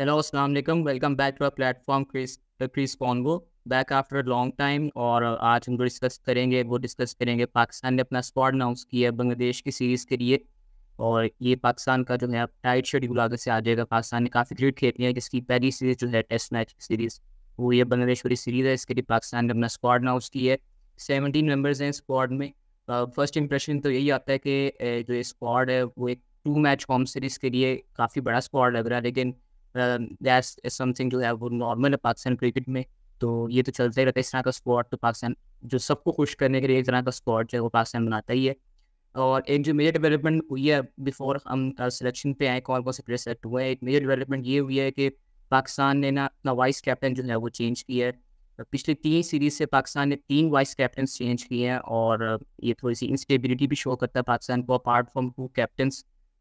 Hello Aslam welcome back to to platform platform, Chris uh, Chris Congo. Back after a और uh, आज हम जो discuss करेंगे वो डिस्कस करेंगे पाकिस्तान ने अपना स्क्वाड अनाउंस किया है बांग्लादेश की सीरीज़ के लिए और ये पाकिस्तान का जो है टाइट शेड्यूल आगे से आ जाएगा पाकिस्तान ने काफ़ी क्रिकेट खेली है जिसकी पहली सीरीज़ जो है टेस्ट मैच की सीरीज़ वो ये बांग्लादेश वाली सीरीज़ है इसके लिए पाकिस्तान ने अपना स्क्वाड अनाउंस किया है सेवनटीन मेम्बर्स हैं स्क्वाड में फर्स्ट uh, इंप्रेशन तो यही आता है कि uh, जो ये स्क्वाड है वो एक टू मैच होम सीरीज़ के लिए काफ़ी बड़ा स्क्वाड लग रहा है लेकिन दैट्स समथिंग जो है वो नॉर्मल है पाकिस्तान क्रिकेट में तो ये तो चलता ही रहता है इस तरह का स्क्वाड तो पाकिस्तान जो सबको खुश करने के लिए एक तरह का स्क्वाड जो है वो पाकिस्तान बनाता ही है और एक जो मेजर डेवलपमेंट हुई है बिफोर हम सिलेक्शन पे आए कौन कौन से प्लेयर सेलेक्ट हुए हैं एक मेजर डेवलपमेंट ये हुई है कि पाकिस्तान ने ना अपना वाइस कैप्टन जो है वो चेंज किया है तो पिछले तीन सीरीज से पाकिस्तान ने तीन वाइस कैप्टन चेंज किए हैं और ये थोड़ी सी इंस्टेबिलिटी भी शो करता है पाकिस्तान को अपार्ट फ्रॉम टू कैप्टन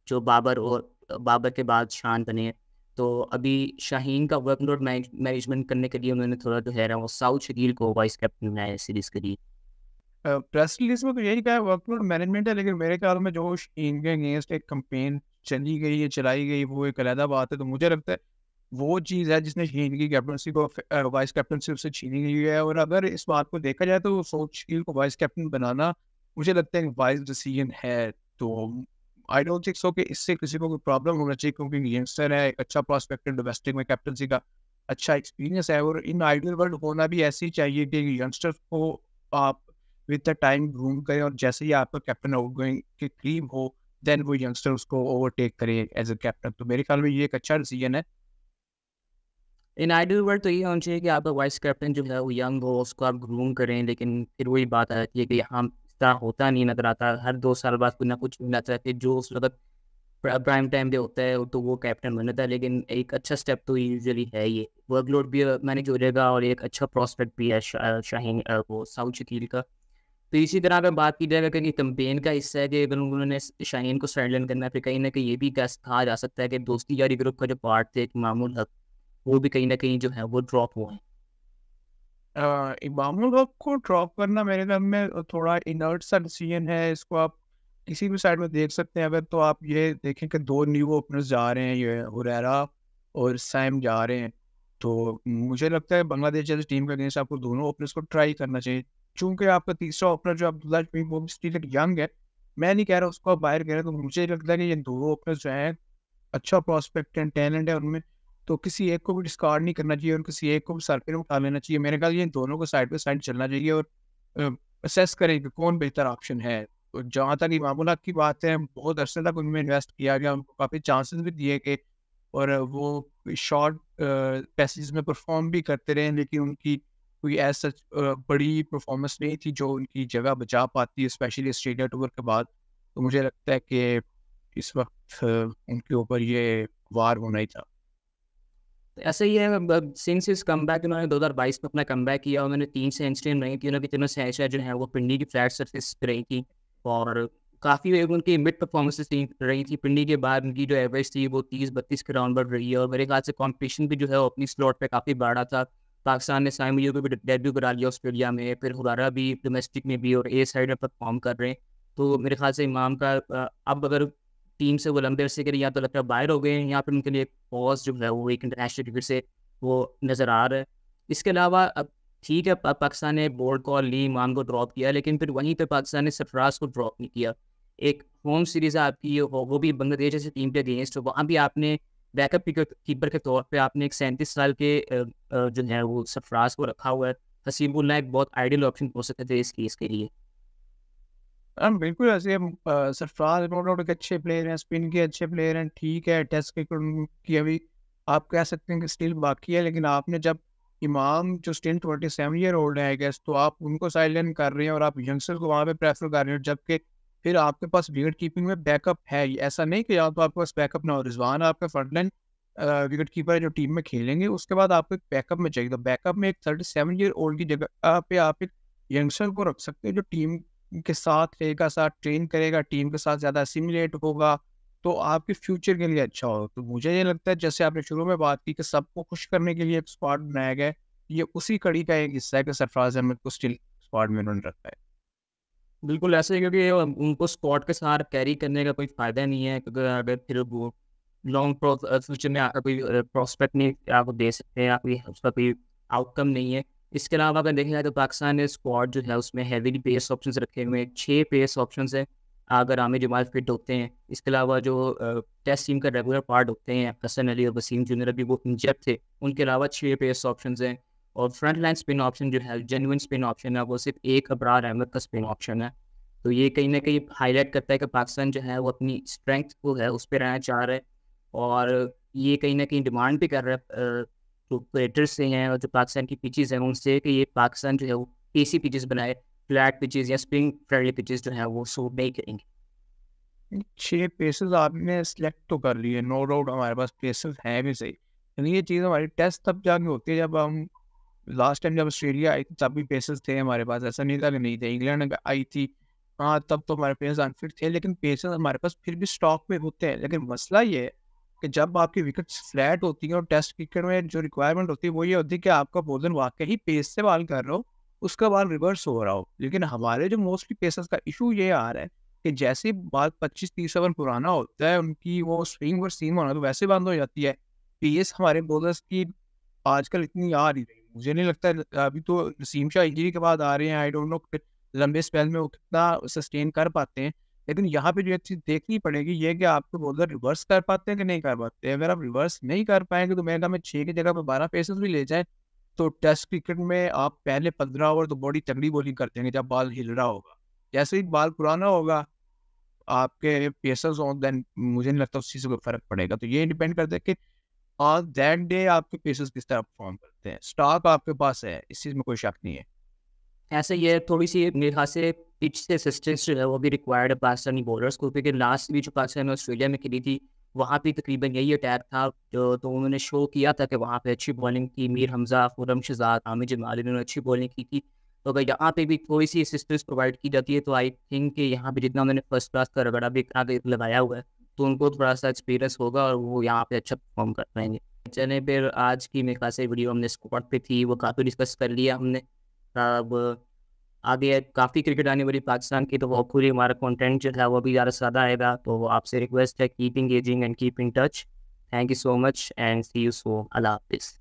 जो बाबर और बाबर के बाद शान बने हैं तो अभी शाहीन का वर्कलोड मैनेजमेंट करने के लिए उन्होंने थोड़ा जो है ना वो साउथ शरीर को वाइस कैप्टन बनाया सीरीज के लिए प्रेस रिलीज में तो यही कहा वर्कलोड मैनेजमेंट है लेकिन मेरे ख्याल में जो शाहीन के अगेंस्ट एक कंपेन चली गई है चलाई गई वो एक अलहदा बात है तो मुझे लगता है वो चीज़ है जिसने शीन की कैप्टनसी को वाइस कैप्टनशिप से छीनी गई है और अगर इस बात को देखा जाए तो साउथ शील को वाइस कैप्टन बनाना मुझे लगता है वाइस डिसीजन है तो आई डोंट थिंक सो कि इससे किसी को कोई प्रॉब्लम होना चाहिए क्योंकि यंगस्टर है एक अच्छा प्रॉस्पेक्ट है डोमेस्टिक में कैप्टनसी का अच्छा एक्सपीरियंस है और इन आइडियल वर्ल्ड होना भी ऐसे ही चाहिए कि यंगस्टर को आप विद द टाइम ढूंढ करें और जैसे ही आपका कैप्टन आउट गोइंग की टीम हो देन वो यंगस्टर उसको ओवरटेक करे एज अ कैप्टन तो मेरे ख्याल में ये एक अच्छा डिसीजन है इन आइडियल वर्ल्ड तो ये होना चाहिए कि आपका वाइस कैप्टन जो है वो यंग हो उसको आप ग्रूम करें लेकिन फिर वही बात आती है कि हम रिश्ता होता नहीं नजर आता हर दो साल बाद कुछ ना कुछ मिलना चाहते तो जो उस वक्त प्राइम टाइम पे होता है तो वो कैप्टन बन जाता है लेकिन एक अच्छा स्टेप तो यूजली है ये वर्कलोड भी मैनेज हो जाएगा और एक अच्छा प्रॉस्पेक्ट भी है शा, शाहीन वो साउथ शकील का तो इसी तरह अगर बात की जाए अगर कंपेन का हिस्सा है कि अगर उन्होंने शाहीन को सैंडलन करना है फिर कहीं ना कहीं ये भी गैस कहा जा सकता है कि दोस्ती यारी ग्रुप का जो पार्ट थे एक मामूल हक वो भी कहीं ना कहीं जो है वो ड्रॉप हुआ है इमामुल हक को ड्रॉप करना मेरे ख्याल में थोड़ा इनर्ट सा डिसीजन है इसको आप किसी भी साइड में देख सकते हैं अगर तो आप ये देखें कि दो न्यू ओपनर्स जा रहे हैं ये हुरैरा और सैम जा रहे हैं तो मुझे लगता है बांग्लादेश जैसी टीम के अगेंस्ट आपको दोनों ओपनर्स को ट्राई करना चाहिए चूंकि आपका तीसरा ओपनर जो अब्दुल्ला शमीम वो स्टिल यंग है मैं नहीं कह रहा उसको आप बाहर कह रहे तो मुझे लगता है कि ये दोनों ओपनर जो हैं अच्छा प्रॉस्पेक्ट एंड टैलेंट है उनमें तो किसी एक को भी डिस्कार्ड नहीं करना चाहिए और किसी एक को भी सर पर उठा लेना चाहिए मेरे ख्याल ये दोनों को साइड बाई साइड चलना चाहिए और असेस करें कि कौन बेहतर ऑप्शन है तो जहाँ तक इमामुल हक की बात है बहुत अरसे तक उनमें इन्वेस्ट किया गया उनको काफ़ी चांसेस भी दिए गए और वो शॉर्ट पैसेज में परफॉर्म भी करते रहे लेकिन उनकी कोई ऐसा बड़ी परफॉर्मेंस नहीं थी जो उनकी जगह बचा पाती है स्पेशली ऑस्ट्रेलिया टूर के बाद तो मुझे लगता है कि इस वक्त उनके ऊपर ये वार होना ही था ऐसे ही है सिंस इस कम बैक उन्होंने दो हज़ार बाईस में अपना कम बैक किया उन्होंने तीन सेंचुरी रही थी उन्होंने तीनों सेंचुरी जो है वो पिंडी की फ्लैट सर्फिस रही थी और काफ़ी उनकी मिड परफॉर्मेंसेस रही थी पिंडी के बाद उनकी जो एवरेज थी वो तीस बत्तीस के राउंड बढ़ रही है और मेरे ख्याल से कॉम्पिटिशन भी जो है वो अपनी स्लॉट पर काफ़ी बढ़ा था पाकिस्तान ने साइम को भी डेब्यू करा लिया ऑस्ट्रेलिया में फिर हुरारा भी डोमेस्टिक में भी और ए साइड में परफॉर्म कर रहे हैं तो मेरे ख्याल से इमाम का अब अगर टीम से वो लंबे अरसे के लिए या तो लगता है बाहर हो गए हैं या फिर उनके लिए पॉज जो है वो एक इंटरनेशनल क्रिकेट से वो नज़र आ रहा है इसके अलावा अब ठीक है पाकिस्तान ने बोर्ड को और ली इमाम को ड्रॉप किया लेकिन फिर वहीं पर पाकिस्तान ने सरफराज को ड्रॉप नहीं किया एक होम सीरीज आपकी हो वो भी बांग्लादेश जैसी टीम के अगेंस्ट हो वहाँ भी आपने बैकअप कीपर के तौर पे आपने एक सैंतीस साल के जो है वो सरफराज को रखा हुआ है हसीबुल्ला एक बहुत आइडियल ऑप्शन हो सकते थे इस केस के लिए हम हाँ, बिल्कुल ऐसे सरफराज नो डाउट के अच्छे प्लेयर हैं स्पिन के अच्छे प्लेयर हैं ठीक है टेस्ट क्रिकेट की अभी आप कह सकते हैं कि स्टिल बाकी है लेकिन आपने जब इमाम जो still twenty seven year old है आई गेस तो आप उनको साइलेंट कर रहे हैं और आप यंगस्टर को वहाँ पे प्रेफर कर रहे हो जबकि फिर आपके पास विकेट कीपिंग में बैकअप है ऐसा नहीं कि या तो आपके पास बैकअप ना हो रिजवान आपका फ्रंटलाइन विकेट कीपर है जो टीम में खेलेंगे उसके बाद आपको एक बैकअप में चाहिए तो बैकअप में एक थर्टी सेवन ईयर ओल्ड की जगह पे आप एक यंगस्टर को रख सकते हैं जो टीम के साथ रहेगा साथ ट्रेन करेगा टीम के साथ ज़्यादा सिमुलेट होगा तो आपके फ्यूचर के लिए अच्छा होगा तो मुझे ये लगता है जैसे आपने शुरू में बात की कि सबको खुश करने के लिए एक स्क्वाड बनाया गया है ये उसी कड़ी का एक हिस्सा है कि सरफराज अहमद को स्टिल स्क्वाड में उन्होंने रखा है बिल्कुल ऐसे ही क्योंकि उनको स्क्वाड के साथ कैरी करने का कोई फायदा नहीं है क्योंकि अगर फिर वो लॉन्ग फ्यूचर में कोई प्रोस्पेक्ट uh, नहीं आप दे सकते हैं आपकी उसका कोई आउटकम नहीं है इसके अलावा अगर देखा जाए तो पाकिस्तान ने स्क्वाड जो है उसमें हैवीली पेस ऑप्शन रखे हुए हैं छः पेस ऑप्शन हैं अगर आमिर जमाल फिट होते हैं इसके अलावा जो टेस्ट टीम का रेगुलर पार्ट होते हैं हसन अली और वसीम जूनियर अभी वो इंजर्ड थे उनके अलावा छः पेस ऑप्शन हैं और फ्रंट लाइन स्पिन ऑप्शन जो है जेनविन स्पिन ऑप्शन है वो सिर्फ एक अबरार अहमद का स्पिन ऑप्शन है तो ये कहीं ना कहीं हाईलाइट करता है कि पाकिस्तान जो है वो अपनी स्ट्रेंथ को है उस पर रहना चाह रहे हैं और ये कहीं ना कहीं डिमांड भी कर रहा है जो तो क्रिएटर्स हैं और जो पाकिस्तान की पिचेज हैं उनसे कि ये पाकिस्तान जो है वो ए सी पिचेज बनाए फ्लैट पिचेज या स्प्रिंग फ्रेंडली पिचेज जो है वो सो नहीं करेंगे छः पेसेस आपने सेलेक्ट तो कर लिए नो डाउट हमारे पास पेसेस हैं भी सही यानी ये चीज़ हमारी टेस्ट तब जाके होती है जब हम लास्ट टाइम जब ऑस्ट्रेलिया आई थी तब भी पेसेस थे हमारे पास ऐसा नहीं था कि नहीं थे इंग्लैंड आई थी हाँ तब तो हमारे पेसेस अनफिट थे लेकिन पेसेस हमारे पास फिर भी स्टॉक में होते हैं लेकिन मसला ये है कि जब आपकी विकेट फ्लैट होती है और टेस्ट क्रिकेट में जो रिक्वायरमेंट होती है वो ये होती है कि आपका बोलन वाकई पेस से बॉल कर रहा हो उसका बॉल रिवर्स हो रहा हो लेकिन हमारे जो मोस्टली पेसर्स का इशू ये आ रहा है कि जैसे बाल पच्चीस तीस ओवर पुराना होता है उनकी वो स्विंग और सीम होना तो वैसे बंद हो जाती है पेस हमारे बोलर्स की आजकल इतनी आ रही रही मुझे नहीं लगता अभी तो नसीम शाह इंजरी के बाद आ रहे हैं आई डोंट नो लंबे स्पेल में वो कितना सस्टेन कर पाते हैं लेकिन यहाँ पे जो एक चीज देखनी पड़ेगी ये कि आपको बोलकर रिवर्स कर पाते हैं कि नहीं कर पाते अगर आप रिवर्स नहीं कर पाएंगे तो मेरे में छः की जगह पर बारह पेसेस भी ले जाए तो टेस्ट क्रिकेट में आप पहले पंद्रह ओवर तो बॉडी तगड़ी बॉलिंग कर देंगे जब बॉल हिल रहा होगा जैसे ही बॉल पुराना होगा आपके पेसर्स ऑन देन मुझे नहीं लगता उस चीज़ कोई फर्क पड़ेगा तो ये डिपेंड करता है कि ऑन दैट डे आपके पेसर्स किस तरह परफॉर्म करते हैं स्टॉक आपके पास है इस चीज़ में कोई शक नहीं है ऐसे ये थोड़ी सी मेरे ख्याल से पिच से असिस्टेंस जो है वो भी रिक्वायर्ड है पाकिस्तानी बॉलर्स को क्योंकि लास्ट भी जो पाकिस्तान ने ऑस्ट्रेलिया में खेली थी वहाँ पे तकरीबन यही अटैक था जो तो उन्होंने शो किया था कि वहाँ पे अच्छी बॉलिंग की मीर हमजा खुरम शहजाद आमिर जमाल इन्होंने अच्छी बॉलिंग की थी तो अगर यहाँ पे भी थोड़ी सी असिस्टेंस प्रोवाइड की जाती है तो आई थिंक कि यहाँ पे जितना उन्होंने फर्स्ट क्लास का रगड़ा भी आगे लगाया हुआ है तो उनको थोड़ा सा एक्सपीरियंस होगा और वो यहाँ पे अच्छा परफॉर्म कर पाएंगे चले फिर आज की मेरे खास वीडियो हमने स्कॉट पे थी वो काफ़ी डिस्कस कर लिया हमने अब आगे काफ़ी क्रिकेट आने वाली पाकिस्तान की तो वो पूरी हमारा कॉन्टेंट जो है वो भी ज़्यादा ज़्यादा आएगा तो आपसे रिक्वेस्ट है keep engaging and keep in touch thank you so much and see you so अल्लाह हाफिज़